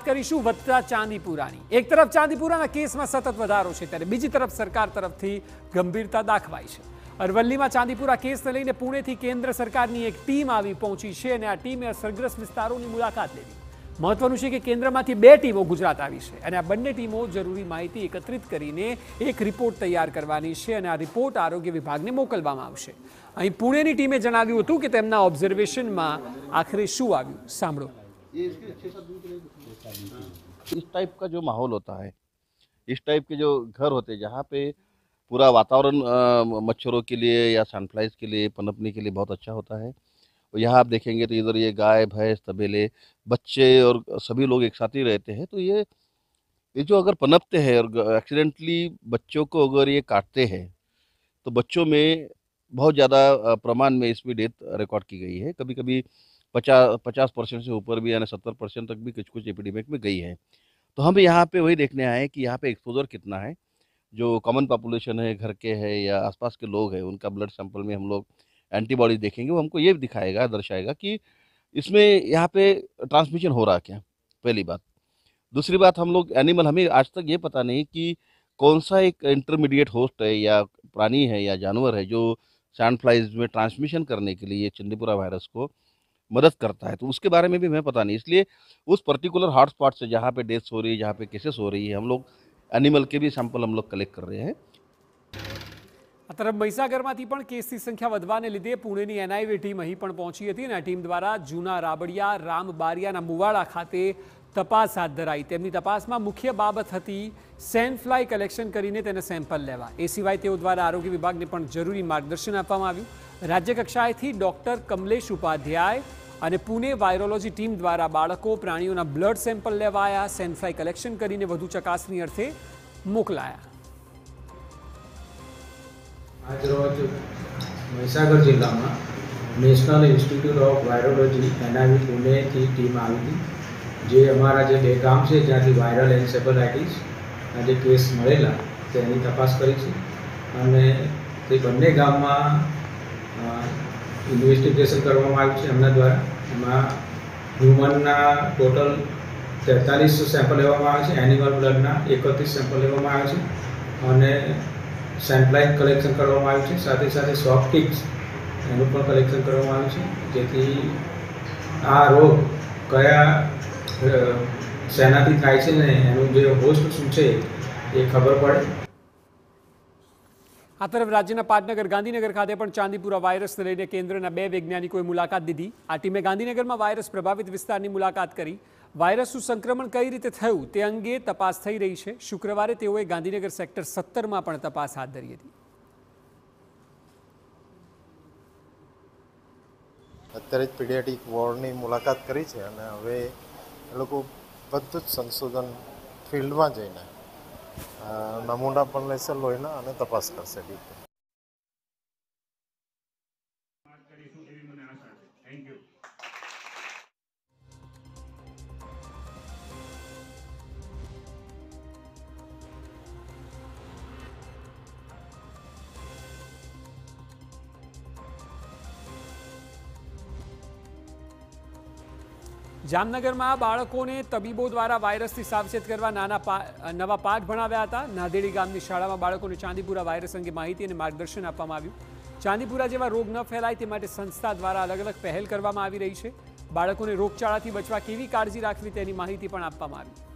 કરીશું વત્તા ચાંદીપુરાની એક તરફ ચાંદીપુરાનો કેસમાં સતત વધારો છે ત્યારે બીજી તરફ સરકાર તરફથી ગંભીરતા દાખવાઈ છે અરવલ્લીમાં ચાંદીપુરા કેસને લઈને पुणेથી કેન્દ્ર સરકારની એક ટીમ આવી પહોંચી છે અને આ ટીમે સરગ્રસ વિસ્તારોની મુલાકાત લેવી મહત્વનું છે કે કેન્દ્રમાંથી બે ટીમો ગુજરાત આવી છે અને આ બંને ટીમો જરૂરી માહિતી એકત્રિત કરીને એક રિપોર્ટ તૈયાર કરવાની છે અને આ રિપોર્ટ આરોગ્ય વિભાગને મોકલવામાં આવશે અહીં પુણેની ટીમે જણાવ્યું હતું કે તેમના ઓબ્ઝર્વેશનમાં આખરી શું આવ્યું સામરો એ સ્ક્રેચ 6 2 3 इस टाइप का जो माहौल होता है इस टाइप के जो घर होते हैं जहाँ पे पूरा वातावरण मच्छरों के लिए या सनफ्लाइज के लिए पनपने के लिए बहुत अच्छा होता है और यहाँ आप देखेंगे तो इधर ये गाय भैंस तबेले बच्चे और सभी लोग एक साथ ही रहते हैं तो ये ये जो अगर पनपते हैं और एक्सीडेंटली बच्चों को अगर ये काटते हैं तो बच्चों में बहुत ज़्यादा प्रमाण में इसमें डेथ रिकॉर्ड की गई है कभी कभी पचास पचास परसेंट से ऊपर भी यानी सत्तर परसेंट तक भी कुछ कुछ एपिडेमिक में गई है तो हम यहाँ पे वही देखने आए हैं कि यहाँ पे एक्सपोजर कितना है जो कॉमन पॉपुलेशन है घर के है या आसपास के लोग हैं उनका ब्लड सैंपल में हम लोग एंटीबॉडी देखेंगे वो हमको ये दिखाएगा दर्शाएगा कि इसमें यहाँ पे ट्रांसमिशन हो रहा क्या पहली बात दूसरी बात हम लोग एनिमल हमें आज तक ये पता नहीं कि कौन सा एक इंटरमीडिएट होस्ट है या प्राणी है या जानवर है जो सैंड फ्लाइज में ट्रांसमिशन करने के लिए चंदीपुरा वायरस को મદદ કરતા હે તો ઉસકે બારે મે ભી મે પતા નહી ઇસલિયે ઉસ પર્ટીક્યુલર હાર્ટ સ્પોટ સે જહા પે ડેથ હો રહી હે જહા પે કેસીસ હો રહી હે હમ લોગ એનિમલ કે ભી સેમ્પલ હમ લોગ કલેક્ટ કર રહે હે આતરામ મૈસાગરમાતી પણ કેસીસ ની સંખ્યા વધવાને લીદે પુણે ની એનઆઈવી ટીમ અહી પણ પહોંચી હતી ને ટીમ દ્વારા જુના રાબડિયા રામ બારિયા ના મુવાડા ખાતે તપાસ આદર આઈ તેમની તપાસ માં મુખ્ય બાબત હતી સેન્ડ ફ્લાય કલેક્શન કરિને તેને સેમ્પલ લેવા એસીઆઈ ટીઓ દ્વારા આરોગ્ય વિભાગ ને પણ જરૂરી માર્ગદર્શન આપવામાં આવ્યું રાજ્ય કક્ષાય થી ડોક્ટર કમલેશ ઉપાધ્યાય અને પુણે વાયરોલોજી ટીમ દ્વારા બાળકો પ્રાણીઓના બ્લડ સેમ્પલ લેવાયા સેન્ફાઈ કલેક્શન કરીને વધુ ચકાસણી અર્થે મોકલાયા આજરોજ મહીસાગર જિલ્લામાં national institute of virology NIV પુણેથી ટીમ આવી હતી જે અમારા જે બે ગામ છે જ્યાંથી વાયરલ એન્સેફલાઇટીસના જે કેસ મળેલા તેની તપાસ કરી છે અને તે બંને ગામમાં ઇન્વેસ્ટિગેશન કરવામાં આવ્યું છે એમના દ્વારા એમાં હ્યુમનના ટોટલ તેતાલીસ સેમ્પલ લેવામાં આવે છે એનિમલ બ્લડના એકત્રીસ સેમ્પલ લેવામાં આવે છે અને સેમ્પલાઇન કલેક્શન કરવામાં આવ્યું છે સાથે સાથે સોફ્ટ ટીપ્સ એનું પણ કલેક્શન કરવામાં આવ્યું છે જેથી આ રોગ કયા શેનાથી થાય છે ને એનું જે હોસ્ટ શું છે એ ખબર પડે આ તરફ રાજ્યના પાટનગર ગાંધીનગર ખાતે પણ ચાંદીપુરા વાયરસને લઈને કેન્દ્રના બે વૈજ્ઞાનિકોએ મુલાકાત દીધી આ ટીમે ગાંધીનગરમાં વાયરસ પ્રભાવિત વિસ્તારની મુલાકાત કરી વાયરસનું સંક્રમણ કઈ રીતે થયું તે અંગે તપાસ થઈ રહી છે શુક્રવારે તેઓએ ગાંધીનગર સેક્ટર સત્તરમાં પણ તપાસ હાથ ધરી હતી અત્યારે જ પીડિયાટિક વોર્ડની મુલાકાત કરી છે અને હવે એ લોકો બધું જ સંશોધન ફિલ્ડમાં જઈને नमुंडा पण लय सल्लोय ना आणि तपास करसाठी જામનગરમાં બાળકોને તબીબો દ્વારા વાયરસથી સાવચેત કરવા નાના નવા પાઠ ભણાવ્યા હતા નાધેડી ગામની શાળામાં બાળકોને ચાંદીપુરા વાયરસ અંગે માહિતી અને માર્ગદર્શન આપવામાં આવ્યું ચાંદીપુરા જેવા રોગ ન ફેલાય તે માટે સંસ્થા દ્વારા અલગ અલગ પહેલ કરવામાં આવી રહી છે બાળકોને રોગચાળાથી બચવા કેવી કાળજી રાખવી તેની માહિતી પણ આપવામાં આવી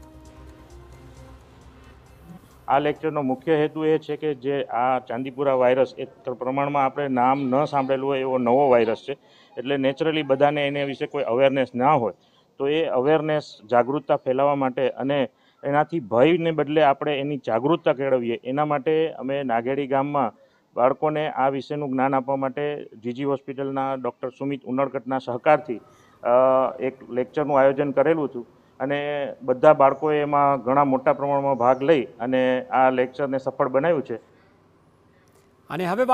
આ લેક્ચરનો મુખ્ય હેતુ એ છે કે જે આ ચાંદીપુરા વાયરસ એ પ્રમાણમાં આપણે નામ ન સાંભળેલું હોય એવો નવો વાયરસ છે એટલે નેચરલી બધાને એને વિશે કોઈ અવેરનેસ ના હોય તો એ અવેરનેસ જાગૃતતા ફેલાવવા માટે અને એનાથી ભયને બદલે આપણે એની જાગૃતતા કેળવીએ એના માટે અમે નાગેડી ગામમાં બાળકોને આ વિશેનું જ્ઞાન આપવા માટે જીજી હોસ્પિટલના ડૉક્ટર સુમિત ઉનડકટના સહકારથી એક લેક્ચરનું આયોજન કરેલું હતું અને બધા બાળકોએ એમાં ઘણા મોટા પ્રમાણમાં ભાગ લઈ અને આ લેક્ચરને સફળ બનાવ્યું છે અને હવે